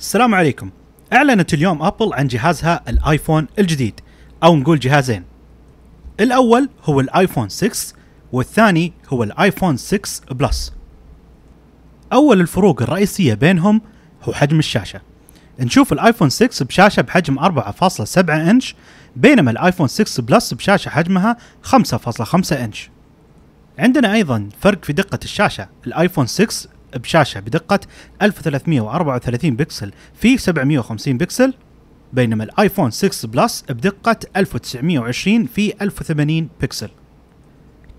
السلام عليكم أعلنت اليوم أبل عن جهازها الآيفون الجديد أو نقول جهازين الأول هو الآيفون 6 والثاني هو الآيفون 6 بلس أول الفروق الرئيسية بينهم هو حجم الشاشة نشوف الآيفون 6 بشاشة بحجم 4.7 إنش بينما الآيفون 6 بلس بشاشة حجمها 5.5 إنش عندنا أيضا فرق في دقة الشاشة الآيفون 6 بشاشه بدقه 1334 بكسل في 750 بكسل بينما الايفون 6 بلس بدقه 1920 في 1080 بكسل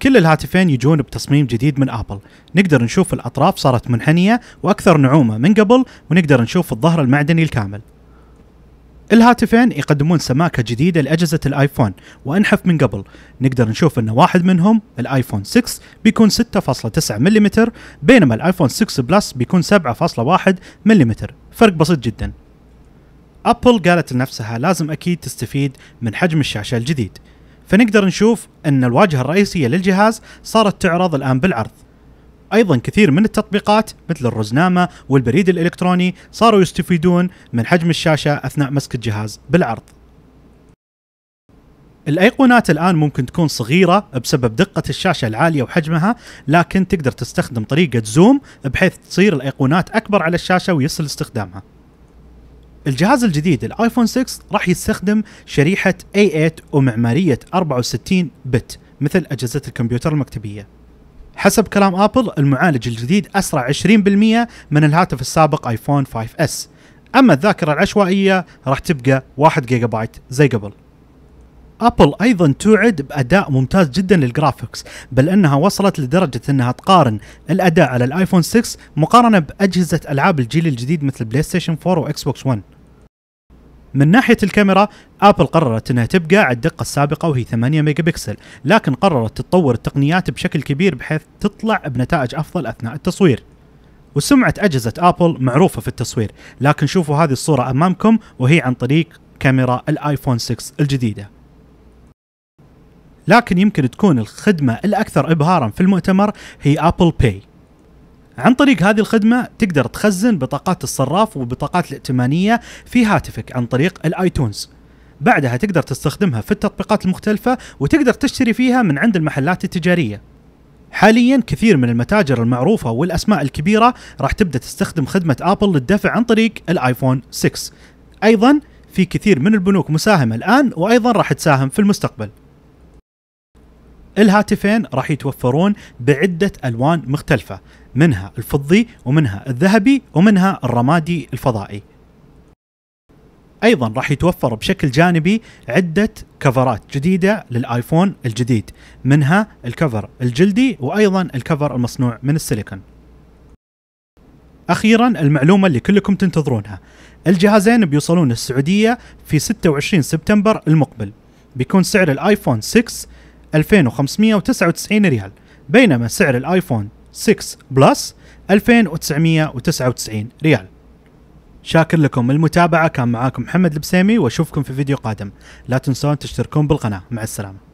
كل الهاتفين يجون بتصميم جديد من ابل نقدر نشوف الاطراف صارت منحنيه واكثر نعومه من قبل ونقدر نشوف الظهر المعدني الكامل الهاتفين يقدمون سماكة جديدة لأجهزة الآيفون وأنحف من قبل نقدر نشوف أن واحد منهم الآيفون 6 بيكون 6.9 ملم بينما الآيفون 6 بلس بيكون 7.1 ملم فرق بسيط جدا أبل قالت لنفسها لازم أكيد تستفيد من حجم الشاشة الجديد فنقدر نشوف أن الواجهة الرئيسية للجهاز صارت تعرض الآن بالعرض ايضا كثير من التطبيقات مثل الرزنامه والبريد الالكتروني صاروا يستفيدون من حجم الشاشه اثناء مسك الجهاز بالعرض. الايقونات الان ممكن تكون صغيره بسبب دقه الشاشه العاليه وحجمها لكن تقدر تستخدم طريقه زوم بحيث تصير الايقونات اكبر على الشاشه ويسهل استخدامها. الجهاز الجديد الايفون 6 راح يستخدم شريحه A8 ومعماريه 64 بت مثل اجهزه الكمبيوتر المكتبيه. حسب كلام ابل المعالج الجديد اسرع 20% من الهاتف السابق ايفون 5 اس اما الذاكره العشوائيه راح تبقى 1 جيجا بايت زي قبل ابل ايضا توعد باداء ممتاز جدا للجرافكس بل انها وصلت لدرجه انها تقارن الاداء على الايفون 6 مقارنه باجهزه العاب الجيل الجديد مثل بلاي ستيشن 4 واكس بوكس 1 من ناحيه الكاميرا ابل قررت انها تبقى على الدقه السابقه وهي 8 ميجا بكسل لكن قررت تتطور التقنيات بشكل كبير بحيث تطلع بنتائج افضل اثناء التصوير وسمعه اجهزه ابل معروفه في التصوير لكن شوفوا هذه الصوره امامكم وهي عن طريق كاميرا الايفون 6 الجديده لكن يمكن تكون الخدمة الأكثر إبهارا في المؤتمر هي أبل باي عن طريق هذه الخدمة تقدر تخزن بطاقات الصراف وبطاقات الائتمانية في هاتفك عن طريق الايتونز بعدها تقدر تستخدمها في التطبيقات المختلفة وتقدر تشتري فيها من عند المحلات التجارية حاليا كثير من المتاجر المعروفة والأسماء الكبيرة راح تبدأ تستخدم خدمة أبل للدفع عن طريق الآيفون 6 أيضا في كثير من البنوك مساهمة الآن وأيضا راح تساهم في المستقبل الهاتفين راح يتوفرون بعدة ألوان مختلفة منها الفضي ومنها الذهبي ومنها الرمادي الفضائي ايضا راح يتوفر بشكل جانبي عده كفرات جديده للايفون الجديد منها الكفر الجلدي وايضا الكفر المصنوع من السيليكون اخيرا المعلومه اللي كلكم تنتظرونها الجهازين بيوصلون السعوديه في 26 سبتمبر المقبل بيكون سعر الايفون 6 2599 ريال بينما سعر الايفون 6 بلس 2999 ريال شاكر لكم المتابعة كان معاكم محمد البسيمي واشوفكم في فيديو قادم لا تنسون تشتركون بالقناة مع السلامة